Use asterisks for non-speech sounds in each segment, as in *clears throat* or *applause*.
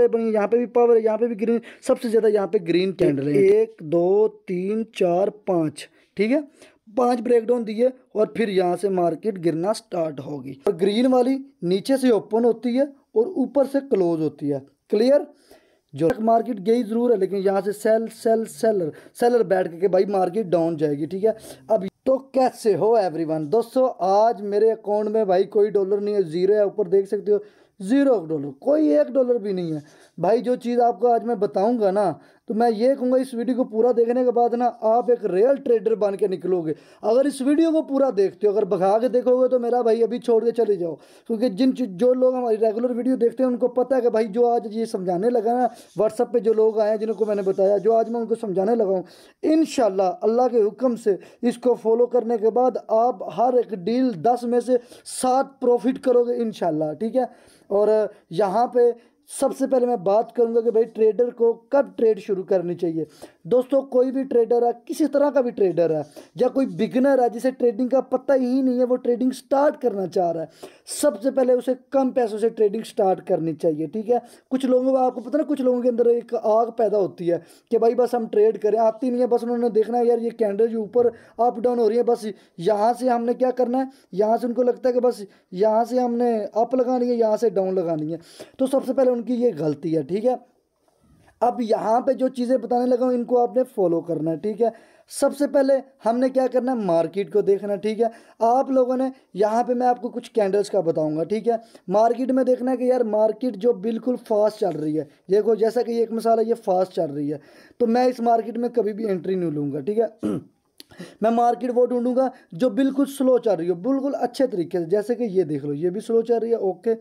वहीं यहाँ पे भी पावर है यहाँ पे भी ग्रीन सबसे ज़्यादा यहाँ पे ग्रीन कैंडल है एक दो तीन चार पाँच ठीक है पांच ब्रेकडाउन दिए और फिर यहाँ से मार्केट गिरना स्टार्ट होगी और ग्रीन वाली नीचे से ओपन होती है और ऊपर से क्लोज होती है क्लियर जो मार्केट गई जरूर है लेकिन यहाँ से सेल सेल सेलर सेलर बैठ के भाई मार्केट डाउन जाएगी ठीक है अब तो कैसे हो एवरीवन दोस्तों आज मेरे अकाउंट में भाई कोई डॉलर नहीं है जीरो है ऊपर देख सकते हो ज़ीरो डॉलर कोई एक डॉलर भी नहीं है भाई जो चीज़ आपको आज मैं बताऊंगा ना तो मैं ये कहूँगा इस वीडियो को पूरा देखने के बाद ना आप एक रियल ट्रेडर बन के निकलोगे अगर इस वीडियो को पूरा देखते हो अगर भगा के देखोगे तो मेरा भाई अभी छोड़ के चले जाओ क्योंकि जिन जो लोग हमारी रेगुलर वीडियो देखते हैं उनको पता है कि भाई जो आज ये समझाने लगा ना व्हाट्सअप पर जो लोग आए हैं जिनको मैंने बताया जो आज मैं उनको समझाने लगा हूँ इन अल्लाह के हुक्म से इसको फॉलो करने के बाद आप हर एक डील दस में से सात प्रॉफिट करोगे इन ठीक है और यहाँ पे सबसे पहले मैं बात करूंगा कि भाई ट्रेडर को कब ट्रेड शुरू करनी चाहिए दोस्तों कोई भी ट्रेडर है किसी तरह का भी ट्रेडर है या कोई बिगनर है जिसे ट्रेडिंग का पता ही नहीं है वो ट्रेडिंग स्टार्ट करना चाह रहा है सबसे पहले उसे कम पैसों से ट्रेडिंग स्टार्ट करनी चाहिए ठीक है कुछ लोगों को आपको पता ना कुछ लोगों के अंदर एक आग पैदा होती है कि भाई बस हम ट्रेड करें आती नहीं है बस उन्होंने देखना है यार ये कैंडल जो ऊपर अप डाउन हो रही है बस यहाँ से हमने क्या करना है यहाँ से उनको लगता है कि बस यहाँ से हमने अप लगानी है यहाँ से डाउन लगानी है तो सबसे पहले उनकी ये गलती है ठीक है अब यहाँ पे जो चीज़ें बताने लगा हूँ इनको आपने फॉलो करना है ठीक है सबसे पहले हमने क्या करना है मार्केट को देखना ठीक है आप लोगों ने यहाँ पे मैं आपको कुछ कैंडल्स का बताऊंगा ठीक है मार्केट में देखना है कि यार मार्केट जो बिल्कुल फास्ट चल रही है देखो जैसा कि एक मिसाल है ये फास्ट चल रही है तो मैं इस मार्केट में कभी भी एंट्री नहीं लूँगा ठीक है *clears throat* मैं मार्केट वो ढूंढूंगा जो बिल्कुल स्लो चल रही हो बिल्कुल अच्छे तरीके से जैसे कि ये देख लो ये भी स्लो चल रही है ओके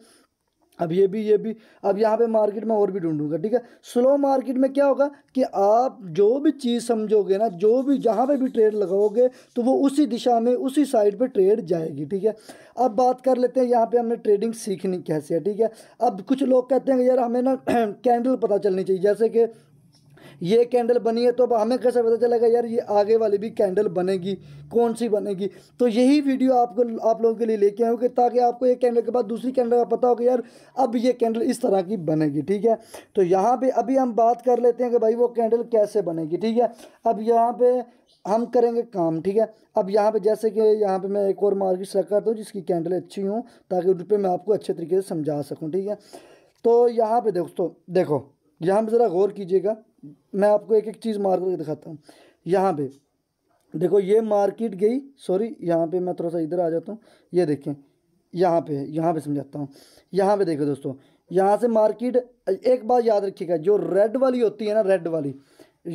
अब ये भी ये भी अब यहाँ पे मार्केट में और भी ढूंढूंगा ठीक है स्लो मार्केट में क्या होगा कि आप जो भी चीज़ समझोगे ना जो भी जहाँ पे भी ट्रेड लगाओगे तो वो उसी दिशा में उसी साइड पे ट्रेड जाएगी ठीक है अब बात कर लेते हैं यहाँ पे हमने ट्रेडिंग सीखनी कैसे है ठीक है अब कुछ लोग कहते हैं यार हमें ना कैंडल *clears throat* पता चलनी चाहिए जैसे कि ये कैंडल बनी है तो अब हमें कैसे पता चलेगा यार ये आगे वाली भी कैंडल बनेगी कौन सी बनेगी तो यही वीडियो आपको आप लोगों के लिए लेके आए कि ताकि आपको एक कैंडल के बाद दूसरी कैंडल का पता हो कि यार अब ये कैंडल इस तरह की बनेगी ठीक है तो यहाँ पर अभी हम बात कर लेते हैं कि भाई वो कैंडल कैसे बनेगी ठीक है अब यहाँ पर हम करेंगे काम ठीक है अब यहाँ पे जैसे कि यहाँ पे मैं एक और मार्केट सेलेक्ट करता हूँ जिसकी कैंडल अच्छी हूँ ताकि उन पर मैं आपको अच्छे तरीके से समझा सकूँ ठीक है तो यहाँ पे दोस्तों देखो यहाँ पे ज़रा गौर कीजिएगा मैं आपको एक एक चीज़ मार करके दिखाता हूँ यहाँ पे देखो ये मार्केट गई सॉरी यहाँ पे मैं थोड़ा सा इधर आ जाता हूँ ये देखें यहाँ पे यहाँ पे समझाता हूँ यहाँ पे देखो दोस्तों यहाँ से मार्केट एक बात याद रखिएगा जो रेड वाली होती है ना रेड वाली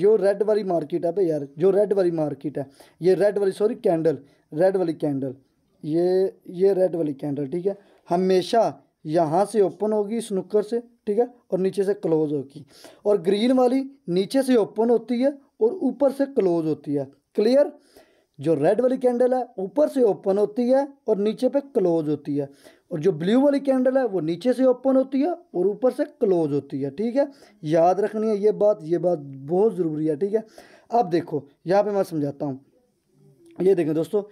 जो रेड वाली मार्केट है भाई यार जो रेड वाली मार्केट है ये रेड वाली सॉरी कैंडल रेड वाली कैंडल ये ये रेड वाली कैंडल ठीक है हमेशा यहाँ से ओपन होगी स्नूकर से ठीक है और नीचे से क्लोज होगी और ग्रीन वाली नीचे से ओपन होती है और ऊपर से क्लोज होती है क्लियर जो रेड वाली कैंडल है ऊपर से ओपन होती है और नीचे पे क्लोज होती है और जो ब्लू वाली कैंडल है वो नीचे से ओपन होती है और ऊपर से क्लोज होती है ठीक है याद रखनी है ये बात ये बात बहुत ज़रूरी है ठीक है अब देखो यहाँ पे मैं समझाता हूँ ये देखें दोस्तों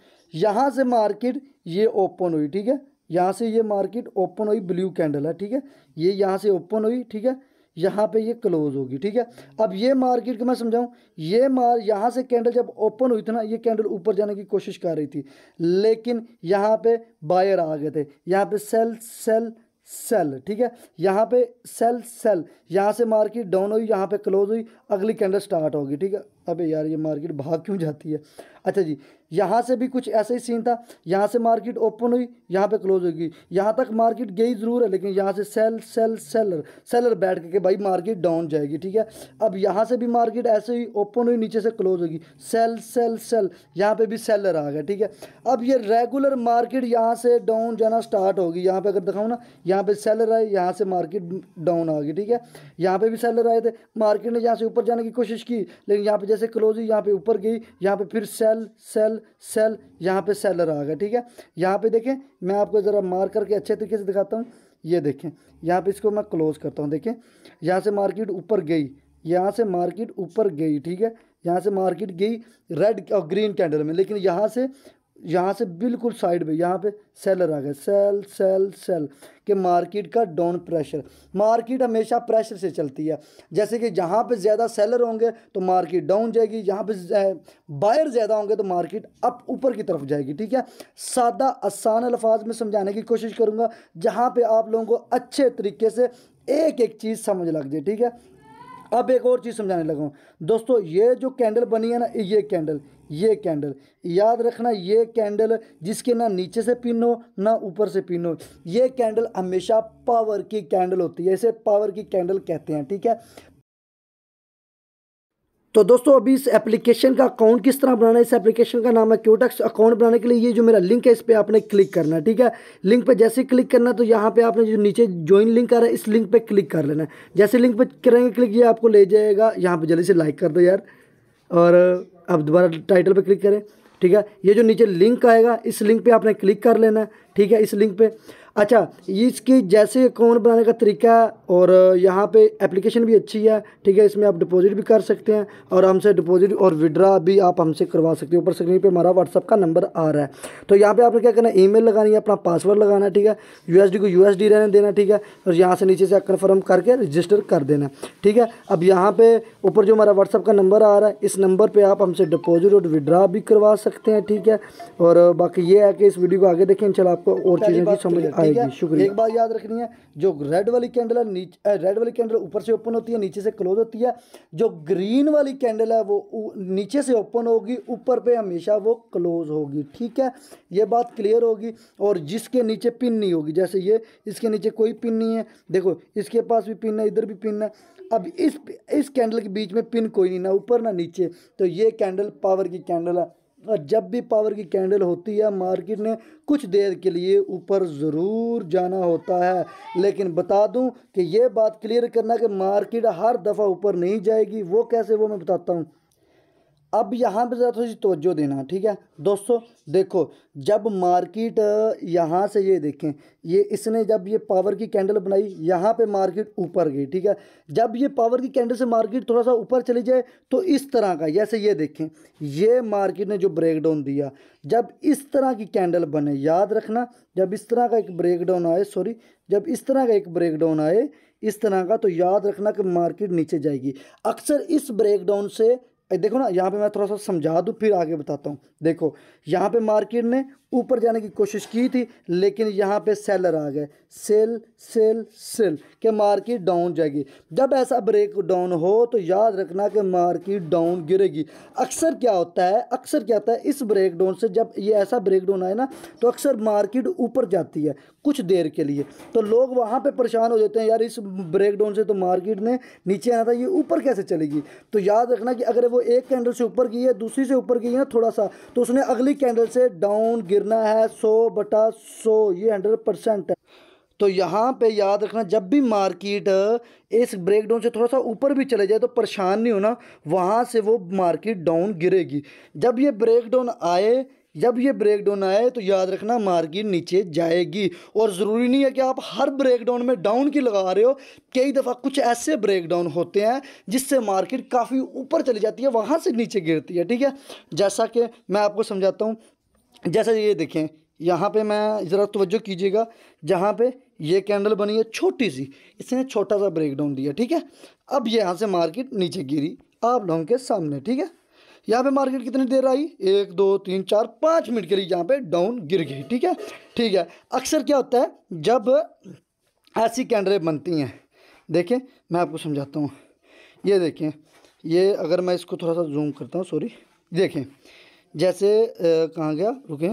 यहाँ से मार्केट ये ओपन हुई ठीक है यहाँ से ये मार्केट ओपन हुई ब्लू कैंडल है ठीक है ये यहाँ से ओपन हुई ठीक है यहाँ पे ये क्लोज होगी ठीक है अब ये मार्केट को मैं समझाऊँ ये मार यहाँ से कैंडल जब ओपन हुई थी ना ये कैंडल ऊपर जाने की कोशिश कर रही थी लेकिन यहाँ पे बायर आ गए थे यहाँ पे सेल सेल सेल ठीक है यहाँ पे सेल सेल यहाँ से मार्केट डाउन हुई यहाँ पे क्लोज हुई अगली कैंडल स्टार्ट होगी ठीक है अबे यार ये मार्केट भाग क्यों जाती है अच्छा जी यहाँ से भी कुछ ऐसा ही सीन था यहाँ से मार्केट ओपन हुई यहाँ पे क्लोज होगी यहाँ तक मार्केट गई ज़रूर है लेकिन यहाँ से सेल सेल सेलर सेलर बैठ के भाई मार्केट डाउन जाएगी ठीक है अब यहाँ से भी मार्केट ऐसे ही ओपन हुई नीचे से क्लोज होगी सेल सेल सेल यहाँ पे भी सेलर आ गया ठीक है अब ये रेगुलर मार्केट यहाँ से डाउन जाना स्टार्ट होगी यहाँ पर अगर दिखाऊँ ना यहाँ पर सेलर आए यहाँ से मार्केट डाउन आ गई ठीक है यहाँ पर भी सेलर आए थे मार्केट ने यहाँ से ऊपर जाने की कोशिश की लेकिन यहाँ पर जैसे क्लोजिंग यहाँ पे ऊपर गई यहाँ पे फिर सेल सेल सेल यहाँ पे सेलर आ गया ठीक है यहाँ पे देखें मैं आपको ज़रा मार करके अच्छे तरीके से दिखाता हूँ ये देखें यहाँ पे इसको मैं क्लोज करता हूँ देखें यहाँ से मार्केट ऊपर गई यहाँ से मार्केट ऊपर गई ठीक है यहाँ से मार्केट गई रेड और ग्रीन कैंडल में लेकिन यहाँ से यहाँ से बिल्कुल साइड पे यहाँ पे सेलर आ गए सेल सेल सेल के मार्केट का डाउन प्रेशर मार्केट हमेशा प्रेशर से चलती है जैसे कि जहाँ पे ज़्यादा सेलर होंगे तो मार्केट डाउन जाएगी जहाँ पे बायर ज़्यादा होंगे तो मार्केट अप ऊपर की तरफ जाएगी ठीक है सादा आसान अल्फाज में समझाने की कोशिश करूँगा जहाँ पर आप लोगों को अच्छे तरीके से एक एक चीज़ समझ लग जाए ठीक है अब एक और चीज़ समझाने लगा दोस्तों ये जो कैंडल बनी है ना ये कैंडल ये कैंडल याद रखना ये कैंडल जिसके ना नीचे से पिन हो ना ऊपर से पिन हो ये कैंडल हमेशा पावर की कैंडल होती है इसे पावर की कैंडल कहते हैं ठीक है तो दोस्तों अभी इस एप्लीकेशन का अकाउंट किस तरह बनाना है इस एप्लीकेशन का नाम है क्यूटक्स अकाउंट बनाने के लिए ये जो मेरा लिंक है इस पर आपने क्लिक करना है ठीक है लिंक पर जैसे क्लिक करना है तो यहाँ पे आपने जो नीचे ज्वाइन लिंक आ रहा है इस लिंक पे क्लिक कर लेना है जैसे लिंक पर करेंगे क्लिक ये आपको ले जाएगा यहाँ पर जल्दी से लाइक कर दो यार और आप दोबारा टाइटल पर क्लिक करें ठीक है ये जो नीचे लिंक आएगा इस लिंक पे आपने क्लिक कर लेना है ठीक है इस लिंक पे अच्छा इसकी जैसे अकाउंट बनाने का तरीका और यहाँ पे एप्लीकेशन भी अच्छी है ठीक है इसमें आप डिपॉजिट भी कर सकते हैं और हमसे डिपॉजिट और विड्रा भी आप हमसे करवा सकते हैं ऊपर स्क्रीन पे हमारा व्हाट्सअप का नंबर आ रहा है तो यहाँ पे आपने क्या करना है ईमेल लगानी है अपना पासवर्ड लगाना है ठीक है यू को यू रहने देना ठीक है और यहाँ से नीचे से कन्फर्म करके रजिस्टर कर देना ठीक है अब यहाँ पर ऊपर जो हमारा व्हाट्सअप का नंबर आ रहा है इस नंबर पर आप हमसे डिपॉजिट और विड्रा भी करवा सकते हैं ठीक है और बाकी ये है कि इस वीडियो को आगे देखें चलो आपको और चीज़ें तो समझ आ आएगी शुक्रिया एक बात याद रखनी है जो रेड वाली कैंडल है नीचे रेड वाली कैंडल ऊपर से ओपन होती है नीचे से क्लोज होती है जो ग्रीन वाली कैंडल है वो नीचे से ओपन होगी ऊपर पे हमेशा वो क्लोज होगी ठीक है ये बात क्लियर होगी और जिसके नीचे पिन नहीं होगी जैसे ये इसके नीचे कोई पिन नहीं है देखो इसके पास भी पिन है इधर भी पिन है अब इस इस कैंडल के बीच में पिन कोई नहीं ना ऊपर ना नीचे तो ये कैंडल पावर की कैंडल है और जब भी पावर की कैंडल होती है मार्केट ने कुछ देर के लिए ऊपर ज़रूर जाना होता है लेकिन बता दूं कि यह बात क्लियर करना कि मार्केट हर दफ़ा ऊपर नहीं जाएगी वो कैसे वो मैं बताता हूँ अब यहाँ पर ज़रा थोड़ी तोज्जो देना ठीक है दोस्तों देखो जब मार्केट यहाँ से ये देखें ये इसने जब ये पावर की कैंडल बनाई यहाँ पे मार्केट ऊपर गई ठीक है जब ये पावर की कैंडल से मार्केट थोड़ा सा ऊपर चली जाए तो इस तरह का जैसे ये देखें ये मार्केट ने जो ब्रेकडाउन दिया जब इस तरह की कैंडल बने याद रखना जब इस तरह का एक ब्रेकडाउन आए सॉरी जब इस तरह का एक ब्रेकडाउन आए इस तरह का तो याद रखना कि मार्केट नीचे जाएगी अक्सर इस ब्रेकडाउन से देखो ना यहाँ पे मैं थोड़ा सा समझा दूँ फिर आगे बताता हूँ देखो यहाँ पे मार्केट ने ऊपर जाने की कोशिश की थी लेकिन यहाँ पे सेलर आ गए सेल सेल सेल के मार्केट डाउन जाएगी जब ऐसा ब्रेक डाउन हो तो याद रखना कि मार्केट डाउन गिरेगी अक्सर क्या होता है अक्सर क्या होता है इस ब्रेक डाउन से जब ये ऐसा ब्रेक डाउन आए ना तो अक्सर मार्केट ऊपर जाती है कुछ देर के लिए तो लोग वहाँ पर परेशान हो जाते हैं यार इस ब्रेक डाउन से तो मार्केट ने नीचे आना था ये ऊपर कैसे चलेगी तो याद रखना कि अगर वो एक कैंडल से ऊपर गई है दूसरी से ऊपर गई है थोड़ा सा तो उसने अगली कैंडल से डाउन गिर कितना है सो बटा सौ ये हंड्रेड परसेंट है तो यहाँ पे याद रखना जब भी मार्केट इस ब्रेकडाउन से थोड़ा सा ऊपर भी चले जाए तो परेशान नहीं होना वहाँ से वो मार्केट डाउन गिरेगी जब ये ब्रेकडाउन आए जब ये ब्रेकडाउन आए तो याद रखना मार्केट नीचे जाएगी और ज़रूरी नहीं है कि आप हर ब्रेकडाउन में डाउन की लगा रहे हो कई दफ़ा कुछ ऐसे ब्रेकडाउन होते हैं जिससे मार्केट काफ़ी ऊपर चली जाती है वहाँ से नीचे गिरती है ठीक है जैसा कि मैं आपको समझाता हूँ जैसे ये देखें यहाँ पे मैं ज़रा तवज्जो कीजिएगा जहाँ पे ये कैंडल बनी है छोटी सी इसने छोटा सा ब्रेक डाउन दिया ठीक है अब यहाँ से मार्केट नीचे गिरी आप लोगों के सामने ठीक है यहाँ पे मार्केट कितनी देर आई एक दो तीन चार पाँच मिनट के लिए यहाँ पे डाउन गिर गई ठीक है ठीक है अक्सर क्या होता है जब ऐसी कैंडलें बनती हैं देखें मैं आपको समझाता हूँ ये देखें ये अगर मैं इसको थोड़ा सा जूम करता हूँ सॉरी देखें जैसे कहाँ गया रुके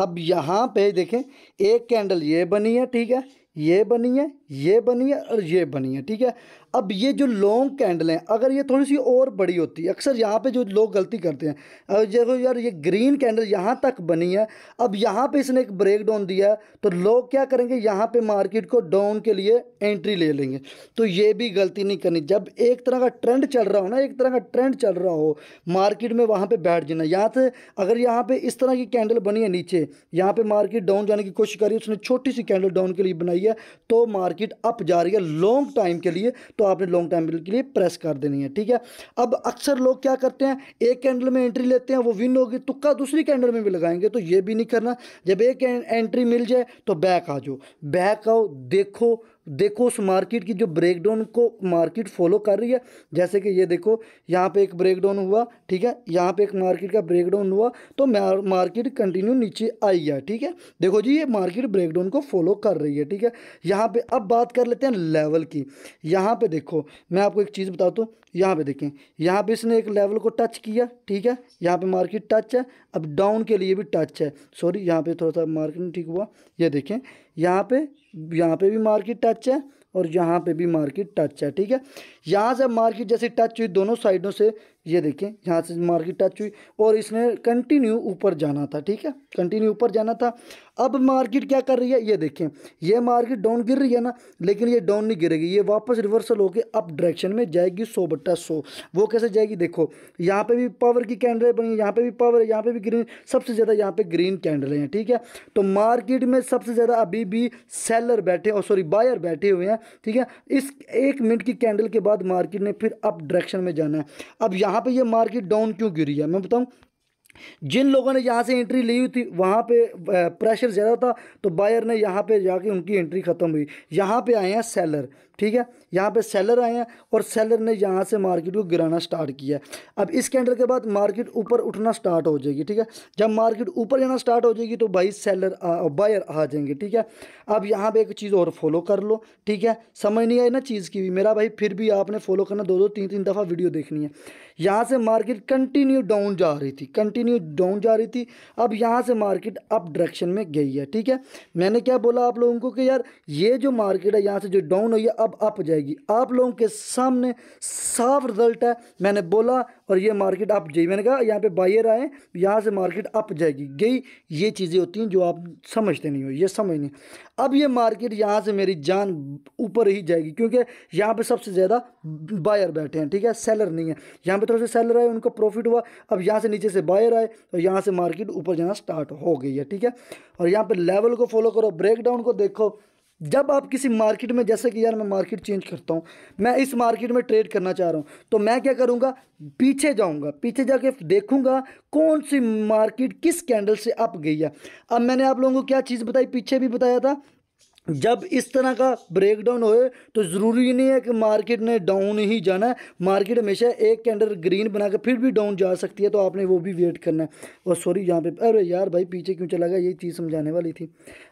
अब यहाँ पे देखें एक कैंडल ये बनी है ठीक है ये बनी है ये बनी है और ये बनी है ठीक है अब ये जो लॉन्ग कैंडल हैं अगर ये थोड़ी सी और बड़ी होती अक्सर यहाँ पे जो लोग गलती करते हैं अगर देखो यार ये ग्रीन कैंडल यहाँ तक बनी है अब यहाँ पे इसने एक ब्रेक डाउन दिया है तो लोग क्या करेंगे यहाँ पे मार्केट को डाउन के लिए एंट्री ले लेंगे तो ये भी गलती नहीं करनी जब एक तरह का ट्रेंड चल रहा हो ना एक तरह का ट्रेंड चल रहा हो मार्केट में वहाँ पर बैठ जाना यहाँ से अगर यहाँ पर इस तरह की कैंडल बनी है नीचे यहाँ पर मार्केट डाउन जाने की कोशिश करी उसने छोटी सी कैंडल डाउन के लिए बनाई है तो मार्केट अप जा रही है लॉन्ग टाइम के लिए तो आपने लॉन्ग टाइम के लिए प्रेस कर देनी है ठीक है अब अक्सर लोग क्या करते हैं एक कैंडल में एंट्री लेते हैं वो विन होगी तुक्का तो दूसरी कैंडल में भी लगाएंगे तो ये भी नहीं करना जब एक एंट्री मिल जाए तो बैक आ जाओ बैक आओ देखो देखो उस मार्केट की जो ब्रेकडाउन को मार्केट फॉलो कर रही है जैसे कि ये देखो यहाँ पे एक ब्रेकडाउन हुआ ठीक है यहाँ पे एक मार्केट का ब्रेकडाउन हुआ तो मार्केट कंटिन्यू नीचे आई है ठीक है देखो जी ये मार्केट ब्रेकडाउन को फॉलो कर रही है ठीक है यहाँ पे अब बात कर लेते हैं लेवल की यहाँ पे देखो मैं आपको एक चीज़ बताता हूँ यहाँ पे देखें यहाँ पे इसने एक लेवल को टच किया ठीक है यहाँ पे मार्केट टच है अब डाउन के लिए भी टच है सॉरी यहाँ पे थोड़ा सा मार्केट ठीक हुआ ये देखें यहाँ पे यहाँ पे भी मार्केट टच है और यहाँ पे भी मार्केट टच है ठीक है यहाँ से मार्केट जैसे टच हुई दोनों साइडों से ये देखें यहाँ से मार्केट टच हुई और इसने कंटिन्यू ऊपर जाना था ठीक है कंटिन्यू ऊपर जाना था अब मार्केट क्या कर रही है ये देखें ये मार्केट डाउन गिर रही है ना लेकिन ये डाउन नहीं गिरेगी ये वापस रिवर्सल होकर अप डायरेक्शन में जाएगी सौ बट्टा सौ वो कैसे जाएगी देखो यहाँ पर भी पावर की कैंडलें बनी यहाँ पे भी पावर है यहाँ पे भी ग्रीन सबसे ज़्यादा यहाँ पर ग्रीन कैंडलें हैं ठीक है तो मार्केट में सबसे ज़्यादा अभी भी सेलर बैठे और सॉरी बायर बैठे हुए हैं ठीक है इस एक मिनट की कैंडल के बाद बाद मार्केट ने फिर अप डायरेक्शन में जाना है अब यहाँ पे ये मार्केट डाउन क्यों गिरी है मैं बताऊँ जिन लोगों ने यहाँ से एंट्री ली हुई थी वहाँ पे प्रेशर ज़्यादा था तो बायर ने यहाँ पे जाके उनकी एंट्री ख़त्म हुई यहाँ पे आए हैं सेलर ठीक है यहाँ पे सेलर आए हैं और सेलर ने यहाँ से मार्केट को गिराना स्टार्ट किया है अब इस कैंडल के बाद मार्केट ऊपर उठना स्टार्ट हो जाएगी ठीक है जब मार्केट ऊपर जाना स्टार्ट हो जाएगी तो भाई सेलर बायर आ जाएंगे ठीक है अब यहाँ पे एक चीज़ और फॉलो कर लो ठीक है समझ नहीं आई ना चीज़ की भी मेरा भाई फिर भी आपने फॉलो करना दो दो तीन तीन दफ़ा वीडियो देखनी है यहाँ से मार्केट कंटिन्यू डाउन जा रही थी कंटिन्यू डाउन जा रही थी अब यहाँ से मार्केट अप डायरेक्शन में गई है ठीक है मैंने क्या बोला आप लोगों को कि यार ये जो मार्केट है यहाँ से जो डाउन हुई है अब अब अप जाएगी आप लोगों के सामने साफ रिजल्ट है मैंने बोला और ये मार्केट अप जाएगी मैंने कहा यहाँ पे बायर आए यहाँ से मार्केट अप जाएगी गई ये चीज़ें होती हैं जो आप समझते नहीं हो ये समझ नहीं अब ये मार्केट यहाँ से मेरी जान ऊपर ही जाएगी क्योंकि यहाँ पे सबसे ज़्यादा बायर बैठे हैं ठीक है सेलर नहीं है यहाँ पे थोड़े से सेलर आए उनको प्रॉफिट हुआ अब यहाँ से नीचे से बायर आए और यहाँ से मार्केट ऊपर जाना स्टार्ट हो गई है ठीक है और यहाँ पर लेवल को फॉलो करो ब्रेकडाउन को देखो जब आप किसी मार्केट में जैसे कि यार मैं मार्केट चेंज करता हूँ मैं इस मार्केट में ट्रेड करना चाह रहा हूँ तो मैं क्या करूँगा पीछे जाऊँगा पीछे जाके देखूँगा कौन सी मार्केट किस कैंडल से अप गई है अब मैंने आप लोगों को क्या चीज़ बताई पीछे भी बताया था जब इस तरह का ब्रेकडाउन होए तो ज़रूरी नहीं है कि मार्केट ने डाउन ही जाना है मार्केट हमेशा एक के अंडर ग्रीन बना के फिर भी डाउन जा सकती है तो आपने वो भी वेट करना है और सॉरी यहाँ पे अरे यार भाई पीछे क्यों चला गया ये चीज़ समझाने वाली थी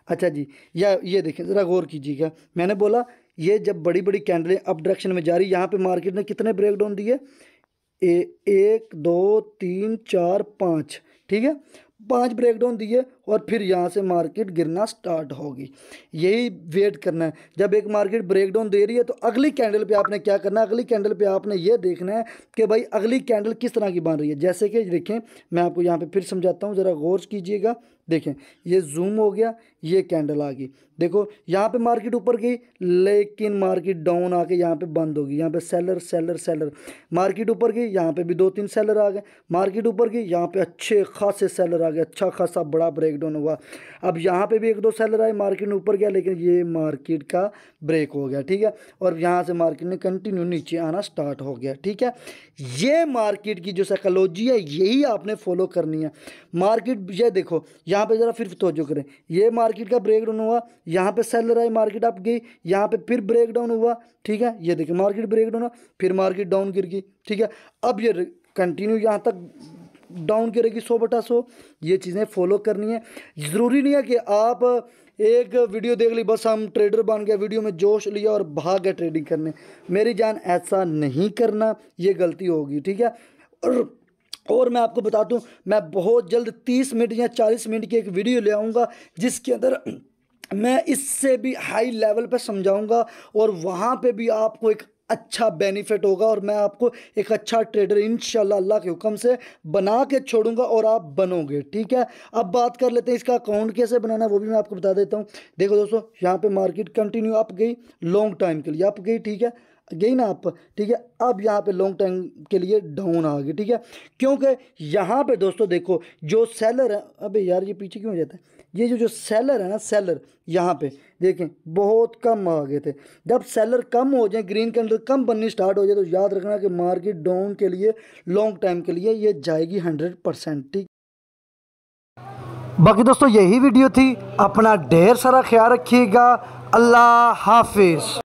अच्छा जी या ये देखें ज़रा गौर कीजिएगा मैंने बोला ये जब बड़ी बड़ी कैंडलें अप डायरेक्शन में जा रही यहाँ पर मार्केट ने कितने ब्रेकडाउन दिए एक दो तीन चार पाँच ठीक है ब्रेक ब्रेकडाउन दिए और फिर यहाँ से मार्केट गिरना स्टार्ट होगी यही वेट करना है जब एक मार्केट ब्रेकडाउन दे रही है तो अगली कैंडल पे आपने क्या करना है अगली कैंडल पे आपने ये देखना है कि भाई अगली कैंडल किस तरह की बन रही है जैसे कि देखें मैं आपको यहाँ पे फिर समझाता हूँ ज़रा गौर कीजिएगा देखें ये जूम हो गया ये कैंडल आ गई देखो यहाँ पे मार्केट ऊपर गई लेकिन मार्केट डाउन आके यहाँ पे बंद होगी यहाँ पे सेलर सेलर सेलर मार्केट ऊपर गई यहाँ पे भी दो तीन सेलर आ गए मार्केट ऊपर गई यहाँ पे अच्छे खासे सेलर आ गए अच्छा खासा बड़ा ब्रेक ब्रेकडाउन हुआ अब यहाँ पे भी एक दो सेलर आए मार्केट में ऊपर गया लेकिन ये मार्केट का ब्रेक हो गया ठीक है और यहाँ से मार्केट ने कंटिन्यू नीचे आना स्टार्ट हो गया ठीक है ये मार्केट की जो साइकोलॉजी है यही आपने फॉलो करनी है मार्केट ये देखो यहाँ पर ज़रा फिर तोजो करें ये मार्केट का ब्रेक डाउन हुआ यहाँ पर सेलर आई मार्केट अप गई यहाँ पर फिर ब्रेक डाउन हुआ ठीक है ये देखिए मार्केट ब्रेकडाउन हुआ फिर मार्केट डाउन गिर गई ठीक है अब ये कंटिन्यू यहाँ तक डाउन रहेगी सौ बटा सौ ये चीज़ें फॉलो करनी है ज़रूरी नहीं है कि आप एक वीडियो देख ली बस हम ट्रेडर बन गया वीडियो में जोश लिया और भाग गया ट्रेडिंग करने मेरी जान ऐसा नहीं करना ये गलती होगी ठीक है और और मैं आपको बता दूं मैं बहुत जल्द 30 मिनट या 40 मिनट की एक वीडियो ले आऊँगा जिसके अंदर मैं इससे भी हाई लेवल पर समझाऊंगा और वहाँ पे भी आपको एक अच्छा बेनिफिट होगा और मैं आपको एक अच्छा ट्रेडर इन अल्लाह के हुक्म से बना के छोड़ूंगा और आप बनोगे ठीक है अब बात कर लेते हैं इसका अकाउंट कैसे बनाना है वो भी मैं आपको बता देता हूँ देखो दोस्तों यहाँ पे मार्केट कंटिन्यू अप गई लॉन्ग टाइम के लिए अप गई ठीक है गई ना आप ठीक है अब यहाँ पे लॉन्ग टाइम के लिए डाउन आ गई ठीक है क्योंकि यहाँ पे दोस्तों देखो जो सेलर है अबे यार ये पीछे क्यों जाता है ये जो जो सेलर है ना सेलर यहाँ पे देखें बहुत कम आ गए थे जब सेलर कम हो जाए ग्रीन कैंडल कम बननी स्टार्ट हो जाए तो याद रखना कि मार्केट डाउन के लिए लॉन्ग टाइम के लिए ये जाएगी हंड्रेड परसेंट ठीक बाकी दोस्तों यही वीडियो थी अपना ढेर सारा ख्याल रखिएगा अल्लाह हाफिज़